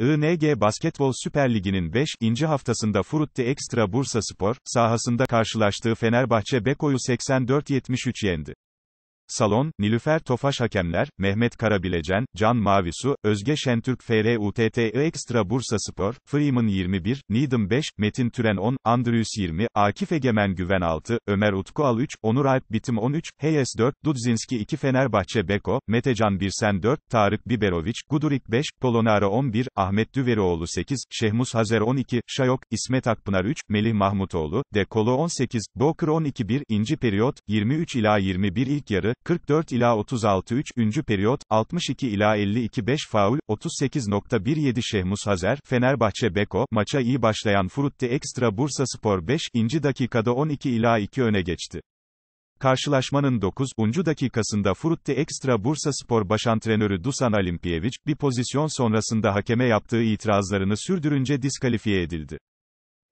ING Basketbol Süper Ligi'nin 5. inci haftasında Furutti Ekstra Bursa Spor, sahasında karşılaştığı Fenerbahçe Beko'yu 84-73 yendi. Salon, Nilüfer Tofaş Hakemler, Mehmet Karabilecen, Can Mavisu, Özge Şentürk FRUTT Ekstra Bursa Spor, Freeman 21, Needham 5, Metin Türen 10, Andrews 20, Akif Egemen Güven 6, Ömer Utku Al 3, Onur Alp Bitim 13, Heyes 4, Dudzinski 2 Fenerbahçe Beko, Metecan Birsen 4, Tarık Biberoviç, Gudurik 5, Polonara 11, Ahmet Düverioğlu 8, Şehmus Hazer 12, Şayok, İsmet Akpınar 3, Melih Mahmutoğlu, Dekolo Kolo 18, Boker 12-1, İnci Periyot, 23 ila 21 ilk yarı, 44 ila 36 3. periyot, 62 ila 52 5 faul, 38.17 Şehmus Hazer, Fenerbahçe Beko, maça iyi başlayan Furutti Ekstra Bursa Spor 5. dakikada 12 ila 2 öne geçti. Karşılaşmanın 9. dakikasında Furutti Ekstra Bursa Spor baş antrenörü Dusan Alimpiyeviç, bir pozisyon sonrasında hakeme yaptığı itirazlarını sürdürünce diskalifiye edildi.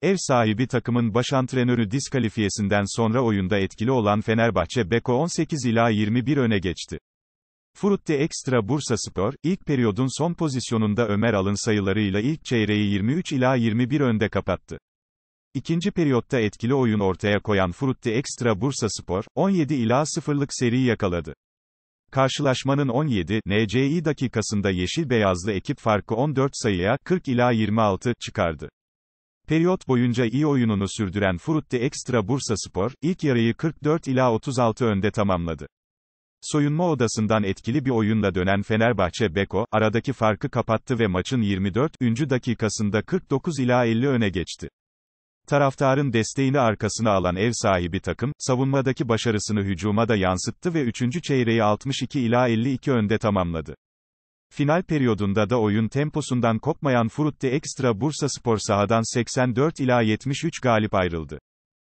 Ev sahibi takımın baş antrenörü diskalifiyesinden sonra oyunda etkili olan Fenerbahçe Beko 18 ila 21 öne geçti. Furutti Ekstra Bursa Spor, ilk periyodun son pozisyonunda Ömer Alın sayılarıyla ilk çeyreği 23 ila 21 önde kapattı. İkinci periyotta etkili oyun ortaya koyan Furutti Ekstra Bursa Spor, 17 ila 0'lık seri yakaladı. Karşılaşmanın 17 NCI dakikasında yeşil beyazlı ekip farkı 14 sayıya 40 ila 26 çıkardı. Periyot boyunca iyi oyununu sürdüren Furutti Ekstra Bursa Spor, ilk yarıyı 44 ila 36 önde tamamladı. Soyunma odasından etkili bir oyunla dönen Fenerbahçe Beko, aradaki farkı kapattı ve maçın 24. dakikasında 49 ila 50 öne geçti. Taraftarın desteğini arkasına alan ev sahibi takım, savunmadaki başarısını hücuma da yansıttı ve 3. çeyreği 62 ila 52 önde tamamladı. Final periyodunda da oyun temposundan kopmayan Furutte Ekstra Bursa Spor sahadan 84 ila 73 galip ayrıldı.